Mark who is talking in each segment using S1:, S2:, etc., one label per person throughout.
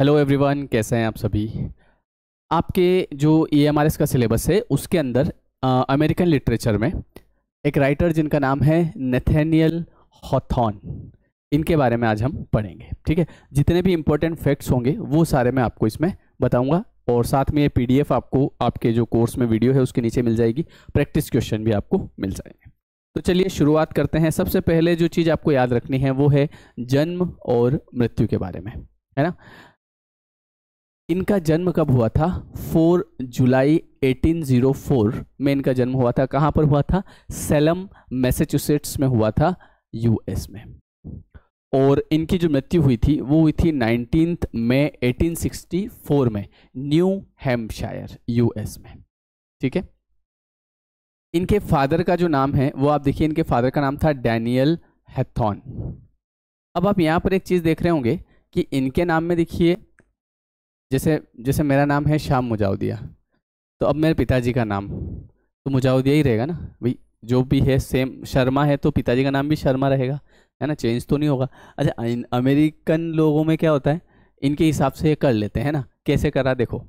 S1: Hello everyone कैसे हैं आप सभी आपके जो ई e का सिलेबस है उसके अंदर अमेरिकन लिटरेचर में एक राइटर जिनका नाम है नेथेनियल हॉथॉन इनके बारे में आज हम पढ़ेंगे ठीक है जितने भी इम्पोर्टेंट फैक्ट्स होंगे वो सारे मैं आपको इसमें बताऊंगा और साथ में ये पीडीएफ आपको आपके जो कोर्स में वीडियो है उसके नीचे मिल जाएगी प्रैक्टिस क्वेश्चन भी आपको मिल जाएंगे तो चलिए शुरुआत करते हैं सबसे पहले जो चीज़ आपको याद रखनी है वो है जन्म और मृत्यु के बारे में है ना इनका जन्म कब हुआ था 4 जुलाई 1804 में इनका जन्म हुआ था कहाँ पर हुआ था सेलम मैसेचुसेट्स में हुआ था यूएस में और इनकी जो मृत्यु हुई थी वो हुई थी नाइनटीन मई 1864 में न्यू हेम्पशायर यूएस में ठीक है इनके फादर का जो नाम है वो आप देखिए इनके फादर का नाम था डैनियल हैथॉन अब आप यहाँ पर एक चीज़ देख रहे होंगे कि इनके नाम में देखिए जैसे जैसे मेरा नाम है श्याम मुजाउदिया तो अब मेरे पिताजी का नाम तो मुजाउदिया ही रहेगा ना भाई जो भी है सेम शर्मा है तो पिताजी का नाम भी शर्मा रहेगा है ना चेंज तो नहीं होगा अच्छा अमेरिकन लोगों में क्या होता है इनके हिसाब से ये कर लेते हैं ना कैसे करा देखो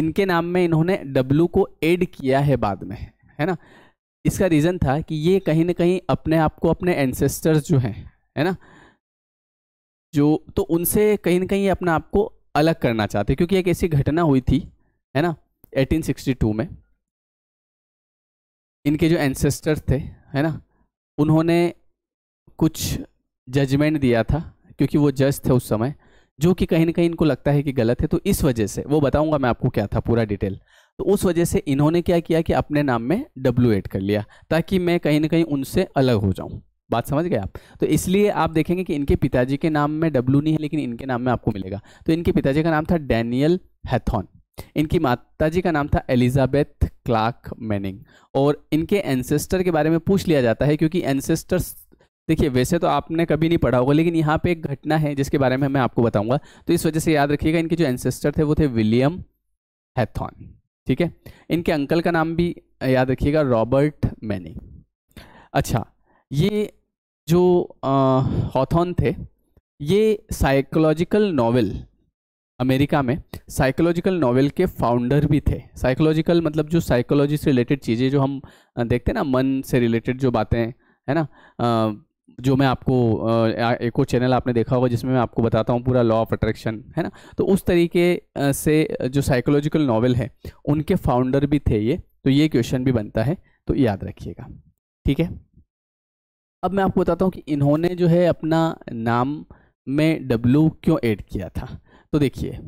S1: इनके नाम में इन्होंने डब्लू को एड किया है बाद में है ना इसका रीज़न था कि ये कहीं ना कहीं अपने आप को अपने एनसेस्टर्स जो हैं है ना जो तो उनसे कहीं ना कहीं अपने आप को अलग करना चाहते क्योंकि एक ऐसी घटना हुई थी है ना 1862 में इनके जो एंसेस्टर थे है ना उन्होंने कुछ जजमेंट दिया था क्योंकि वो जज थे उस समय जो कि कहीं ना कहीं इनको लगता है कि गलत है तो इस वजह से वो बताऊंगा मैं आपको क्या था पूरा डिटेल तो उस वजह से इन्होंने क्या किया कि अपने नाम में डब्ल्यू एड कर लिया ताकि मैं कहीं ना कहीं उनसे अलग हो जाऊं बात समझ गए आप तो इसलिए आप देखेंगे कि इनके पिताजी के नाम में डब्लू नहीं है लेकिन इनके नाम में आपको मिलेगा तो इनके पिताजी का नाम था डैनियल हैथॉन इनकी माताजी का नाम था एलिजाबेथ क्लार्क मैनिंग और इनके एनसेस्टर के बारे में पूछ लिया जाता है क्योंकि एनसेस्टर्स देखिए वैसे तो आपने कभी नहीं पढ़ा होगा लेकिन यहाँ पे एक घटना है जिसके बारे में मैं आपको बताऊंगा तो इस वजह से याद रखिएगा इनके जो एनसेस्टर थे वो थे विलियम हैथॉन ठीक है इनके अंकल का नाम भी याद रखिएगा रॉबर्ट मैनिंग अच्छा ये जो हॉथॉन थे ये साइकोलॉजिकल नॉवेल अमेरिका में साइकोलॉजिकल नॉवेल के फाउंडर भी थे साइकोलॉजिकल मतलब जो साइकोलॉजी से रिलेटेड चीज़ें जो हम देखते हैं ना मन से रिलेटेड जो बातें है ना जो मैं आपको एक और चैनल आपने देखा होगा जिसमें मैं आपको बताता हूँ पूरा लॉ ऑफ अट्रैक्शन है ना तो उस तरीके से जो साइकोलॉजिकल नॉवल है उनके फाउंडर भी थे ये तो ये क्वेश्चन भी बनता है तो याद रखिएगा ठीक है अब मैं आपको बताता हूँ कि इन्होंने जो है अपना नाम में डब्लू क्यों ऐड किया था तो देखिए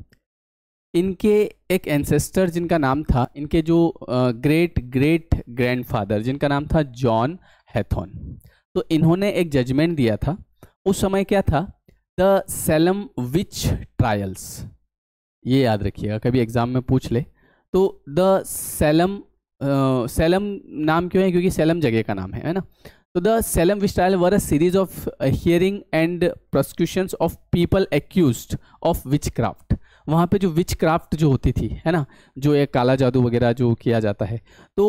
S1: इनके एक एंसेस्टर जिनका नाम था इनके जो ग्रेट ग्रेट ग्रैंडफादर जिनका नाम था जॉन हैथोन तो इन्होंने एक जजमेंट दिया था उस समय क्या था द सेलम विच ट्रायल्स ये याद रखिएगा कभी एग्ज़ाम में पूछ ले तो द सेलम सेलम नाम क्यों है क्योंकि सेलम जगह का नाम है है ना So the Salem witch trial were a series of uh, hearing and prosecutions of people accused of witchcraft. वहाँ पे जो विच क्राफ्ट जो होती थी है ना जो ये काला जादू वगैरह जो किया जाता है तो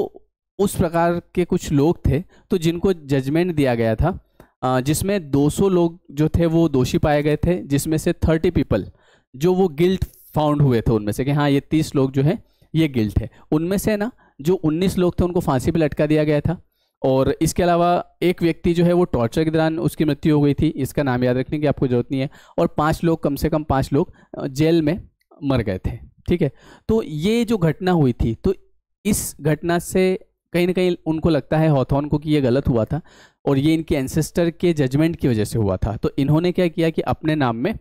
S1: उस प्रकार के कुछ लोग थे तो जिनको जजमेंट दिया गया था जिसमें 200 लोग जो थे वो दोषी पाए गए थे जिसमें से 30 पीपल जो वो गिल्ट फाउंड हुए थे उनमें से कि हाँ ये 30 लोग जो हैं ये गिल्ट है उनमें से ना जो 19 लोग थे उनको फांसी पे लटका दिया गया था और इसके अलावा एक व्यक्ति जो है वो टॉर्चर के दौरान उसकी मृत्यु हो गई थी इसका नाम याद रखने की आपको जरूरत नहीं है और पाँच लोग कम से कम पाँच लोग जेल में मर गए थे ठीक है तो ये जो घटना हुई थी तो इस घटना से कहीं ना कहीं उनको लगता है हॉथॉन को कि ये गलत हुआ था और ये इनके एंसेस्टर के जजमेंट की वजह से हुआ था तो इन्होंने क्या किया कि अपने नाम में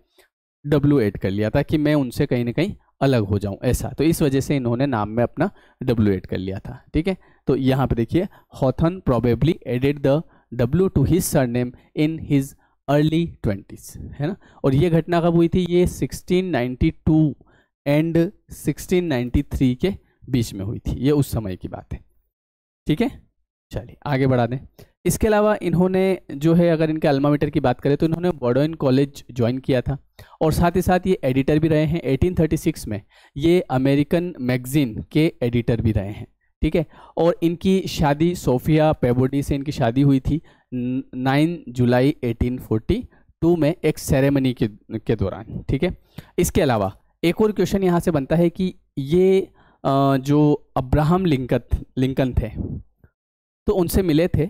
S1: डब्ल्यू एड कर लिया था कि मैं उनसे कहीं ना कहीं अलग हो जाऊं ऐसा तो इस वजह से इन्होंने नाम में अपना डब्ल्यू एड कर लिया था ठीक है तो यहाँ पे देखिए Hawthorne probably added the W to his surname in his early twenties है ना और ये घटना कब हुई थी ये 1692 एंड 1693 के बीच में हुई थी ये उस समय की बात है ठीक है चलिए आगे बढ़ा दें इसके अलावा इन्होंने जो है अगर इनके अल्मामीटर की बात करें तो इन्होंने बॉडोइन कॉलेज ज्वाइन किया था और साथ ही साथ ये एडिटर भी रहे हैं 1836 में ये अमेरिकन मैगजीन के एडिटर भी रहे हैं ठीक है और इनकी शादी सोफिया पेबोडी से इनकी शादी हुई थी 9 जुलाई 1842 में एक सेरेमनी के के दौरान ठीक है इसके अलावा एक और क्वेश्चन यहाँ से बनता है कि ये जो अब्राहम लिंकन लिंकन थे तो उनसे मिले थे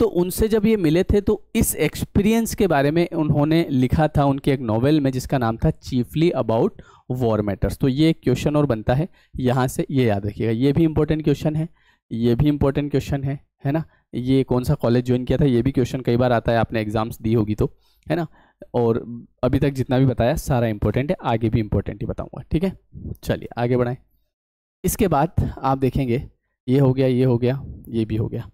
S1: तो उनसे जब ये मिले थे तो इस एक्सपीरियंस के बारे में उन्होंने लिखा था उनके एक नॉवेल में जिसका नाम था चीफली अबाउट वॉर मैटर्स तो ये क्वेश्चन और बनता है यहाँ से ये याद रखिएगा ये भी इंपॉर्टेंट क्वेश्चन है ये भी इंपॉर्टेंट क्वेश्चन है है ना ये कौन सा कॉलेज ज्वाइन किया था ये भी क्वेश्चन कई बार आता है आपने एग्जाम्स दी होगी तो है ना और अभी तक जितना भी बताया सारा इंपॉर्टेंट है आगे भी इंपॉर्टेंट ही बताऊंगा ठीक है चलिए आगे बढ़ाएं इसके बाद आप देखेंगे ये हो गया ये हो गया ये भी हो गया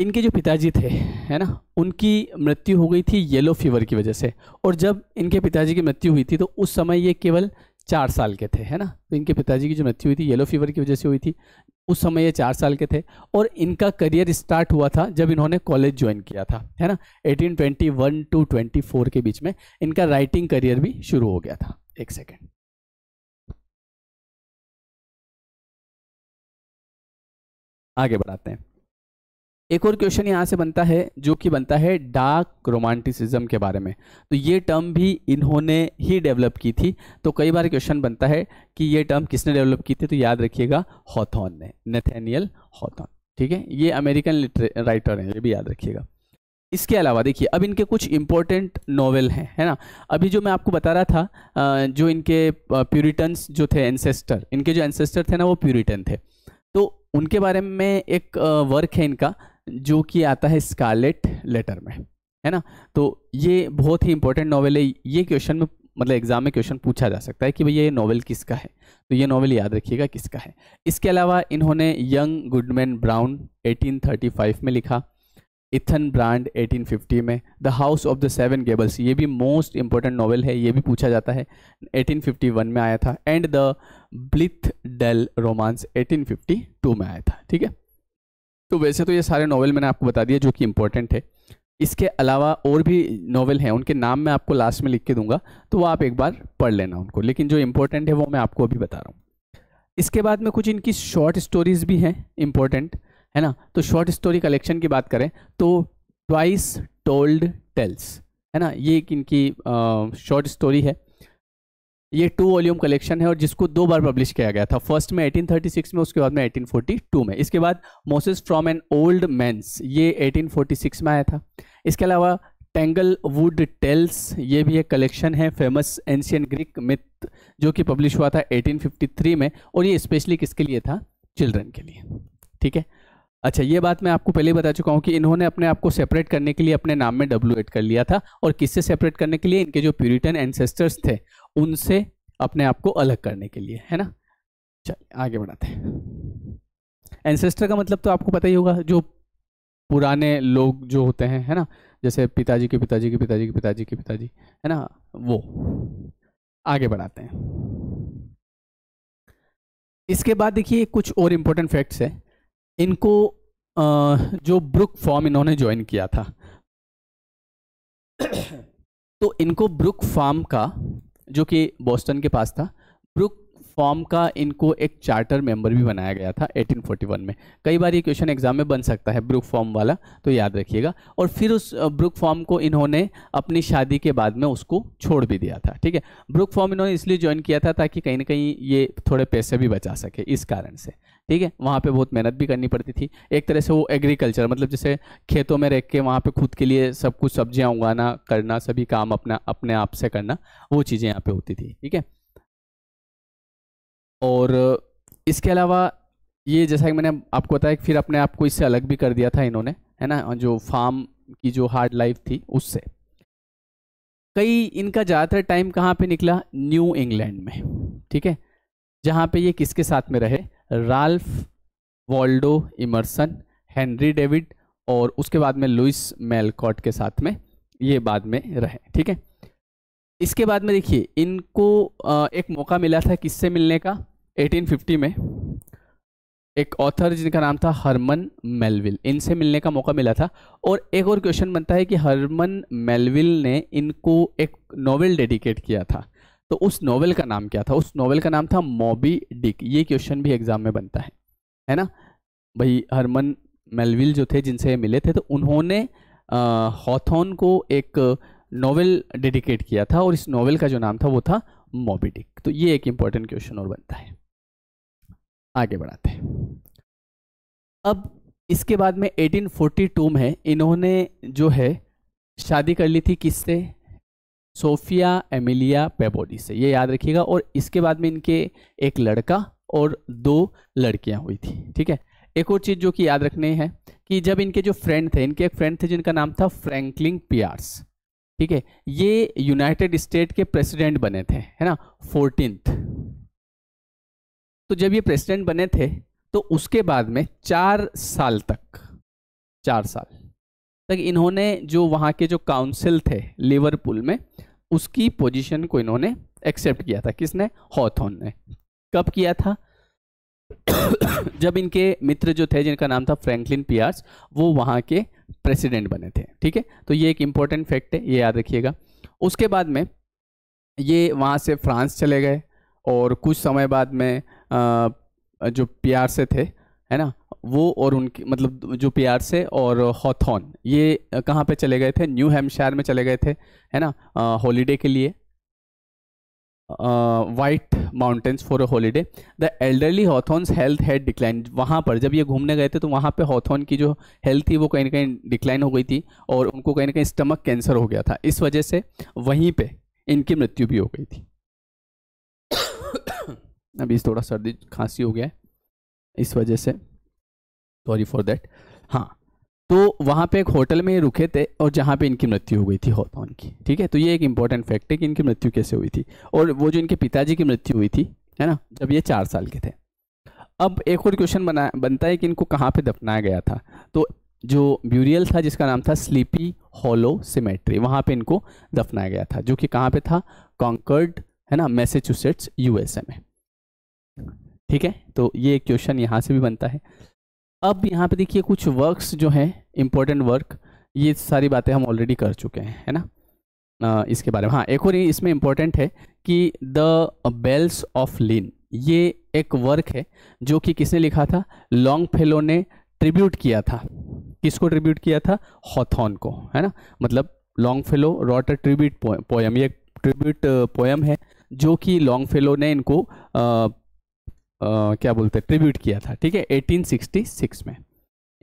S1: इनके जो पिताजी थे है ना उनकी मृत्यु हो गई थी येलो फीवर की वजह से और जब इनके पिताजी की मृत्यु हुई थी तो उस समय ये केवल चार साल के थे है ना तो इनके पिताजी की जो मृत्यु हुई थी येलो फीवर की वजह से हुई थी उस समय ये चार साल के थे और इनका करियर स्टार्ट हुआ था जब इन्होंने कॉलेज ज्वाइन किया था है ना 1821 टू 24 के बीच में इनका राइटिंग करियर भी शुरू हो गया था एक सेकेंड आगे बढ़ाते हैं एक और क्वेश्चन यहाँ से बनता है जो कि बनता है डार्क रोमांटिसिज्म के बारे में तो ये टर्म भी इन्होंने ही डेवलप की थी तो कई बार क्वेश्चन बनता है कि ये टर्म किसने डेवलप की थी तो याद रखिएगा हॉथॉन ने नेथेनियल हॉथॉन ठीक है ये अमेरिकन राइटर हैं ये भी याद रखिएगा इसके अलावा देखिए अब इनके कुछ इम्पोर्टेंट नॉवेल हैं है ना अभी जो मैं आपको बता रहा था जो इनके प्यूरिटन्स जो थे एनसेस्टर इनके जो एनसेस्टर थे ना वो प्यूरिटन थे तो उनके बारे में एक वर्क है इनका जो कि आता है स्कारलेट लेटर में है ना तो ये बहुत ही इंपॉर्टेंट नॉवल है ये क्वेश्चन में मतलब एग्जाम में क्वेश्चन पूछा जा सकता है कि भैया ये नॉवल किसका है तो ये नॉवल याद रखिएगा किसका है इसके अलावा इन्होंने यंग गुडमैन ब्राउन 1835 में लिखा इथन ब्रांड 1850 में the house of the seven Gables ये भी मोस्ट इंपॉर्टेंट नॉवल है ये भी पूछा जाता है 1851 में आया था and the Blithedale romance 1852 में आया था ठीक है तो वैसे तो ये सारे नावल मैंने आपको बता दिया जो कि इम्पोर्टेंट है इसके अलावा और भी नावल हैं उनके नाम मैं आपको लास्ट में लिख के दूंगा तो वो आप एक बार पढ़ लेना उनको लेकिन जो इम्पोर्टेंट है वो मैं आपको अभी बता रहा हूँ इसके बाद में कुछ इनकी शॉर्ट स्टोरीज भी हैं इम्पोर्टेंट है ना तो शॉर्ट स्टोरी कलेक्शन की बात करें तो ट्वाइस टोल्ड टेल्स है ना ये एक इनकी शॉर्ट स्टोरी है ये टू वॉल्यूम कलेक्शन है और जिसको दो बार पब्लिश किया गया था फर्स्ट में 1836 में उसके बाद में 1842 में इसके बाद Mosses from an old man's ये 1846 में आया था इसके अलावा टेंगल वुड टेल्स ये भी एक कलेक्शन है फेमस एंशियन ग्रीक मिथ जो कि पब्लिश हुआ था 1853 में और ये स्पेशली किसके लिए था चिल्ड्रन के लिए ठीक है अच्छा ये बात मैं आपको पहले ही बता चुका हूँ कि इन्होंने अपने आप को सेपरेट करने के लिए अपने नाम में डब्ल्यू एड कर लिया था और किससे सेपरेट करने के लिए इनके जो प्यूरिटन एंसेस्टर्स थे उनसे अपने आप को अलग करने के लिए है ना चलिए आगे बढ़ाते हैं एंसेस्टर का मतलब तो आपको पता ही होगा जो पुराने लोग जो होते हैं है ना जैसे पिताजी के पिताजी के पिताजी के पिताजी के पिताजी है ना वो आगे बढ़ाते हैं इसके बाद देखिए कुछ और इम्पोर्टेंट फैक्ट्स है इनको जो ब्रुक फॉर्म इन्होंने ज्वाइन किया था तो इनको ब्रुक फार्म का जो कि बोस्टन के पास था ब्रुक फॉर्म का इनको एक चार्टर मेंबर भी बनाया गया था 1841 में कई बार ये क्वेश्चन एग्जाम में बन सकता है ब्रुक फॉर्म वाला तो याद रखिएगा और फिर उस ब्रुक फॉर्म को इन्होंने अपनी शादी के बाद में उसको छोड़ भी दिया था ठीक है ब्रुक फॉर्म इन्होंने इसलिए ज्वाइन किया था ताकि कहीं ना कहीं ये थोड़े पैसे भी बचा सके इस कारण से ठीक है वहाँ पे बहुत मेहनत भी करनी पड़ती थी एक तरह से वो एग्रीकल्चर मतलब जैसे खेतों में रह के वहाँ पे खुद के लिए सब कुछ सब्जियाँ उगाना करना सभी काम अपना अपने आप से करना वो चीज़ें यहाँ पे होती थी ठीक है और इसके अलावा ये जैसा कि मैंने आपको बताया फिर अपने आप को इससे अलग भी कर दिया था इन्होंने है ना जो फार्म की जो हार्ड लाइफ थी उससे कई इनका ज़्यादातर टाइम कहाँ पर निकला न्यू इंग्लैंड में ठीक है जहाँ पे ये किसके साथ में रहे Ralph Waldo Emerson Henry David और उसके बाद में लुइस मेलकॉट के साथ में ये बाद में रहे ठीक है इसके बाद में देखिए इनको एक मौका मिला था किससे मिलने का 1850 में एक ऑथर जिनका नाम था हरमन मेलविल इनसे मिलने का मौका मिला था और एक और क्वेश्चन बनता है कि हरमन मेलविल ने इनको एक नोवेल डेडिकेट किया था तो उस नॉवल का नाम क्या था उस नॉवल का नाम था मोबी डिक ये क्वेश्चन भी एग्जाम में बनता है है ना भाई हरमन मेलविल जो थे जिनसे मिले थे तो उन्होंने हॉथोन को एक नॉवल डेडिकेट किया था और इस नॉवल का जो नाम था वो था मोबी डिक तो ये एक इम्पॉर्टेंट क्वेश्चन और बनता है आगे बढ़ाते हैं अब इसके बाद में 1842 में इन्होंने जो है शादी कर ली थी किससे सोफिया एमिलिया पेबोडी से ये याद रखिएगा और इसके बाद में इनके एक लड़का और दो लड़कियां हुई थी ठीक है एक और चीज़ जो कि याद रखने हैं कि जब इनके जो फ्रेंड थे इनके एक फ्रेंड थे जिनका नाम था फ्रैंकलिन पियार्स ठीक है ये यूनाइटेड स्टेट के प्रेसिडेंट बने थे है ना फोर्टीनथ तो जब ये प्रेसिडेंट बने थे तो उसके बाद में चार साल तक चार साल तक इन्होंने जो वहाँ के जो काउंसिल थे लिवरपूल में उसकी पोजीशन को इन्होंने एक्सेप्ट किया था किसने हॉथोन ने कब किया था जब इनके मित्र जो थे जिनका नाम था फ्रैंकलिन पियार्स वो वहाँ के प्रेसिडेंट बने थे ठीक है तो ये एक इम्पोर्टेंट फैक्ट है ये याद रखिएगा उसके बाद में ये वहाँ से फ्रांस चले गए और कुछ समय बाद में जो पियार्स थे है ना वो और उनकी मतलब जो प्यार से और हॉथॉन ये कहाँ पे चले गए थे न्यू हेम्पशायर में चले गए थे है ना हॉलीडे के लिए white mountains for a holiday the elderly Hawthorne's health had decline वहाँ पर जब ये घूमने गए थे तो वहाँ पे हॉथॉन की जो हेल्थ थी वो कहीं ना कहीं डिक्लाइन हो गई थी और उनको कहीं ना कहीं स्टमक कैंसर हो गया था इस वजह से वहीं पे इनकी मृत्यु भी हो गई थी अभी थोड़ा सर्दी खांसी हो गया है इस वजह से सॉरी फॉर देट हाँ तो वहाँ पे एक होटल में रुके थे और जहाँ पे इनकी मृत्यु हो गई थी हॉथॉन की ठीक है तो ये एक इम्पॉर्टेंट फैक्ट है कि इनकी मृत्यु कैसे हुई थी और वो जो इनके पिताजी की मृत्यु हुई थी है ना जब ये चार साल के थे अब एक और क्वेश्चन बना बनता है कि इनको कहाँ पे दफनाया गया था तो जो ब्यूरियल था जिसका नाम था स्लीपी हॉलो सिमेट्री वहाँ पे इनको दफनाया गया था जो कि कहाँ पे था कॉन्कर्ड है ना मैसेचुसेट्स यूएसए में ठीक है तो ये क्वेश्चन यहाँ से भी बनता है अब यहाँ पे देखिए कुछ वर्क्स जो हैं इम्पोर्टेंट वर्क ये सारी बातें हम ऑलरेडी कर चुके हैं है ना आ, इसके बारे में हाँ एक और इसमें इम्पोर्टेंट है कि द बेल्स ऑफ लीन ये एक वर्क है जो कि किसने लिखा था लॉन्ग फेलो ने ट्रिब्यूट किया था किसको ट्रिब्यूट किया था हॉथॉन को है ना मतलब Longfellow wrote a tribute poem ये ट्रिब्यूट पोयम है जो कि लॉन्ग फेलो ने इनको क्या बोलते हैं ट्रिब्यूट किया था ठीक है 1866 में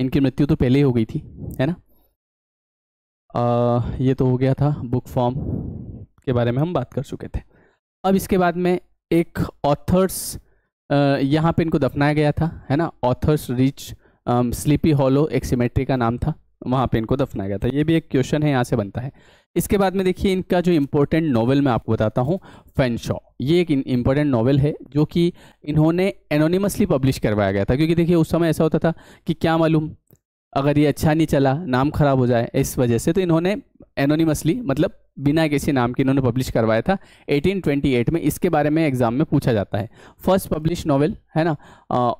S1: इनकी मृत्यु तो पहले ही हो गई थी है ना आ, ये तो हो गया था बुक फॉर्म के बारे में हम बात कर चुके थे अब इसके बाद में एक ऑथर्स यहाँ पे इनको दफनाया गया था है ना ऑथर्स रिच स्लीपी हॉलो एक सिमेट्री का नाम था वहाँ पे इनको दफनाया गया था ये भी एक क्वेश्चन है यहाँ से बनता है इसके बाद में देखिए इनका जो इम्पोर्टेंट नावल मैं आपको बताता हूँ फैनशॉ ये एक इम्पोर्टेंट नावल है जो कि इन्होंने एनोनिमसली पब्लिश करवाया गया था क्योंकि देखिए उस समय ऐसा होता था कि क्या मालूम अगर ये अच्छा नहीं चला नाम खराब हो जाए इस वजह से तो इन्होंने एनोनिमसली मतलब बिना किसी नाम के इन्होंने पब्लिश करवाया था 1828 में इसके बारे में एग्जाम में पूछा जाता है फर्स्ट पब्लिश नॉवल है ना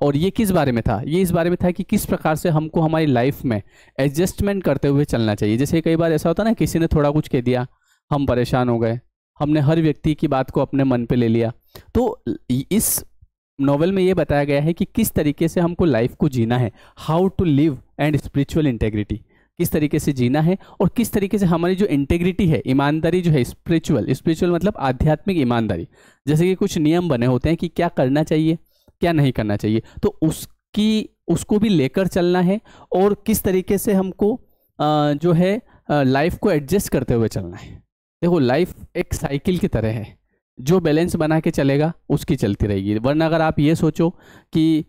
S1: और ये किस बारे में था ये इस बारे में था कि किस प्रकार से हमको हमारी लाइफ में एडजस्टमेंट करते हुए चलना चाहिए जैसे कई बार ऐसा होता ना किसी ने थोड़ा कुछ कह दिया हम परेशान हो गए हमने हर व्यक्ति की बात को अपने मन पर ले लिया तो इस नॉवल में ये बताया गया है कि किस तरीके से हमको लाइफ को जीना है how to live and spiritual integrity किस तरीके से जीना है और किस तरीके से हमारी जो इंटेग्रिटी है ईमानदारी जो है स्पिरिचुअल स्पिरिचुअल मतलब आध्यात्मिक ईमानदारी जैसे कि कुछ नियम बने होते हैं कि क्या करना चाहिए क्या नहीं करना चाहिए तो उसकी उसको भी लेकर चलना है और किस तरीके से हमको जो है लाइफ को एडजस्ट करते हुए चलना है देखो लाइफ एक साइकिल की तरह है जो बैलेंस बना के चलेगा उसकी चलती रहेगी वरना अगर आप ये सोचो कि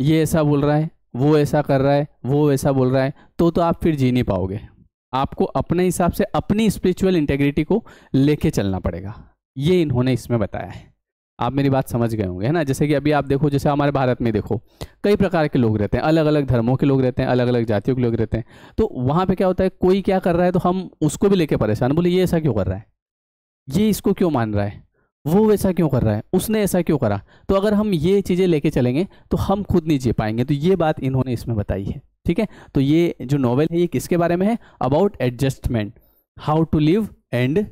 S1: ये ऐसा बोल रहा है वो ऐसा कर रहा है वो वैसा बोल रहा है तो तो आप फिर जी नहीं पाओगे आपको अपने हिसाब से अपनी स्पिरिचुअल इंटेग्रिटी को लेके चलना पड़ेगा ये इन्होंने इसमें बताया है आप मेरी बात समझ गए होंगे है ना जैसे कि अभी आप देखो जैसे हमारे भारत में देखो कई प्रकार के लोग रहते हैं अलग अलग धर्मों के लोग रहते हैं अलग अलग जातियों के लोग रहते हैं तो वहाँ पर क्या होता है कोई क्या कर रहा है तो हम उसको भी लेके परेशान बोले ये ऐसा क्यों कर रहा है ये इसको क्यों मान रहा है वो वैसा क्यों कर रहा है उसने ऐसा क्यों करा तो अगर हम ये चीज़ें लेके चलेंगे तो हम खुद नहीं जी पाएंगे तो ये बात इन्होंने इसमें बताई है ठीक है तो ये जो नॉवल है ये किसके बारे में है about adjustment how to live and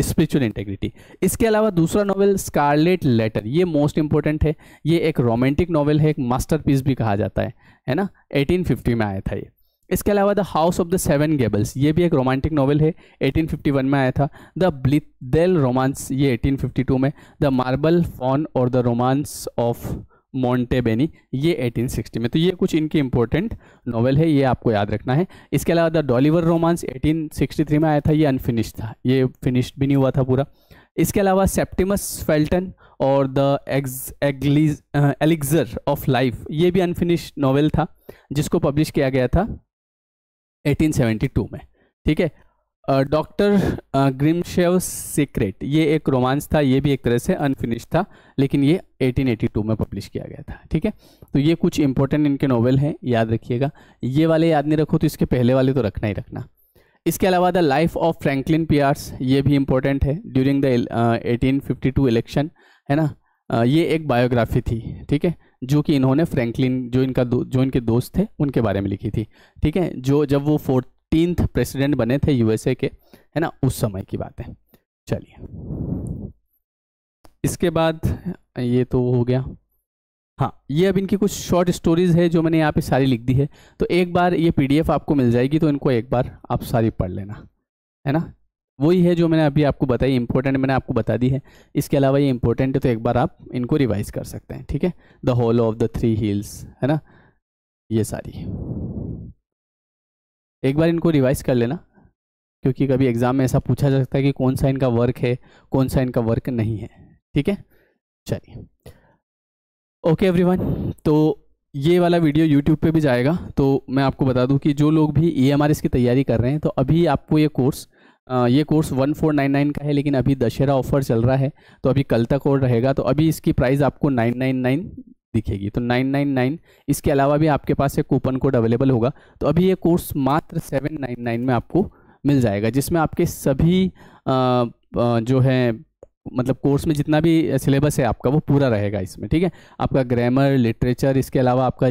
S1: spiritual integrity इसके अलावा दूसरा नॉवल स्कारलेट लेटर ये मोस्ट इंपॉर्टेंट है ये एक रोमांटिक नॉवल है एक मास्टर भी कहा जाता है है ना 1850 में आया था ये इसके अलावा the house of the seven Gables ये भी एक रोमांटिक नावल है 1851 में आया था द ब्लिथेल रोमांस ये 1852 में द मार्बल फॉन और द रोमांस ऑफ मोंटेबेनी ये 1860 में तो ये कुछ इनके इंपॉर्टेंट नॉवल है ये आपको याद रखना है इसके अलावा द डॉलीवर रोमांस 1863 में आया था ये अनफिनिश्ड था ये फिनिश्ड भी नहीं हुआ था पूरा इसके अलावा सेप्टिमस फेल्टन और द एग्लिज एलिग्जर ऑफ लाइफ ये भी अनफिनिश्ड नॉवेल था जिसको पब्लिश किया गया था 1872 में ठीक है डॉक्टर ग्रिमशेव सीक्रेट ये एक रोमांस था ये भी एक तरह से अनफिनिश था लेकिन ये 1882 में पब्लिश किया गया था ठीक है तो ये कुछ इंपॉर्टेंट इनके नोवेल हैं याद रखिएगा ये वाले याद नहीं रखो तो इसके पहले वाले तो रखना ही रखना इसके अलावा the Life of Franklin Pierce ये भी इम्पोर्टेंट है ड्यूरिंग द एटीन इलेक्शन है ना uh, ये एक बायोग्राफी थी ठीक है जो कि इन्होंने फ्रैंकलिन जो इनका जो इनके दोस्त थे उनके बारे में लिखी थी ठीक है जो जब वो फोर्टीनथ प्रेसिडेंट बने थे यूएसए के है ना उस समय की बात है चलिए इसके बाद ये तो हो गया हाँ ये अब इनकी कुछ शॉर्ट स्टोरीज है जो मैंने यहाँ पे सारी लिख दी है तो एक बार ये पीडीएफ आपको मिल जाएगी तो इनको एक बार आप सारी पढ़ लेना है ना वही है जो मैंने अभी आपको बताई इंपॉर्टेंट मैंने आपको बता दी है इसके अलावा ये इंपॉर्टेंट है तो एक बार आप इनको रिवाइज कर सकते हैं ठीक है the Hole of the Three Hills है ना ये सारी एक बार इनको रिवाइज कर लेना क्योंकि कभी एग्ज़ाम में ऐसा पूछा जा सकता है कि कौन सा इनका वर्क है कौन सा इनका वर्क नहीं है ठीक है चलिए ओके एवरीवन तो ये वाला वीडियो यूट्यूब पे भी जाएगा तो मैं आपको बता दूं कि जो लोग भी ई e एम की तैयारी कर रहे हैं तो अभी आपको ये कोर्स ये कोर्स 1499 का है लेकिन अभी दशहरा ऑफर चल रहा है तो अभी कल तक और रहेगा तो अभी इसकी प्राइस आपको 999 दिखेगी तो 999 इसके अलावा भी आपके पास एक कूपन कोड अवेलेबल होगा तो अभी ये कोर्स मात्र 799 में आपको मिल जाएगा जिसमें आपके सभी आ, आ, जो है मतलब कोर्स में जितना भी सिलेबस है आपका वो पूरा रहेगा इसमें ठीक है आपका ग्रामर लिटरेचर इसके अलावा आपका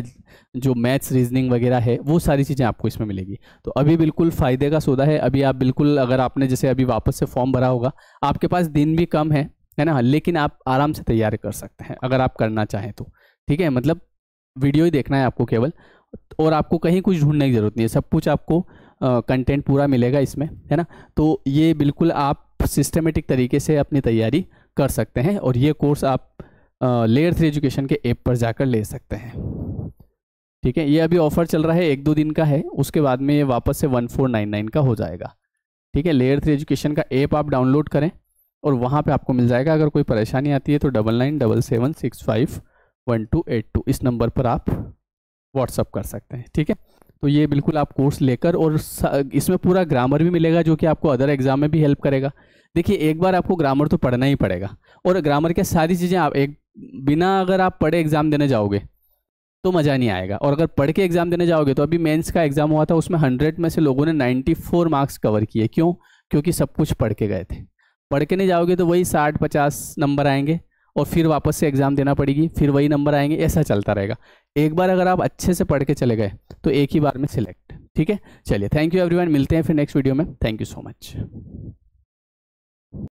S1: जो मैथ्स रीजनिंग वगैरह है वो सारी चीज़ें आपको इसमें मिलेगी तो अभी बिल्कुल फ़ायदे का सौदा है अभी आप बिल्कुल अगर आपने जैसे अभी वापस से फॉर्म भरा होगा आपके पास दिन भी कम है है ना लेकिन आप आराम से तैयारी कर सकते हैं अगर आप करना चाहें तो ठीक है मतलब वीडियो ही देखना है आपको केवल और आपको कहीं कुछ ढूंढने की ज़रूरत नहीं है सब कुछ आपको कंटेंट पूरा मिलेगा इसमें है ना तो ये बिल्कुल आप सिस्टमेटिक तरीके से अपनी तैयारी कर सकते हैं और ये कोर्स आप लेयर थ्री एजुकेशन के ऐप पर जाकर ले सकते हैं ठीक है ये अभी ऑफर चल रहा है एक दो दिन का है उसके बाद में ये वापस से वन फोर नाइन नाइन का हो जाएगा ठीक है लेयर थ्री एजुकेशन का ऐप आप डाउनलोड करें और वहाँ पे आपको मिल जाएगा अगर कोई परेशानी आती है तो double nine double seven six five one two eight two इस नंबर पर आप व्हाट्सअप कर सकते हैं ठीक है तो ये बिल्कुल आप कोर्स लेकर और इसमें पूरा ग्रामर भी मिलेगा जो कि आपको अदर एग्ज़ाम में भी हेल्प करेगा देखिए एक बार आपको ग्रामर तो पढ़ना ही पड़ेगा और ग्रामर के सारी चीज़ें आप एक बिना अगर आप पढ़े एग्ज़ाम देने जाओगे तो मज़ा नहीं आएगा और अगर पढ़ के एग्ज़ाम देने जाओगे तो अभी मेंस का एग्ज़ाम हुआ था उसमें हंड्रेड में से लोगों ने 94 मार्क्स कवर किए क्यों क्योंकि सब कुछ पढ़ के गए थे पढ़ के नहीं जाओगे तो वही साठ पचास नंबर आएंगे और फिर वापस से एग्ज़ाम देना पड़ेगी फिर वही नंबर आएंगे ऐसा चलता रहेगा एक बार अगर आप अच्छे से पढ़ के चले गए तो एक ही बार में सिलेक्ट ठीक है चलिए थैंक यू एवरीवन मिलते हैं फिर नेक्स्ट वीडियो में थैंक यू सो मच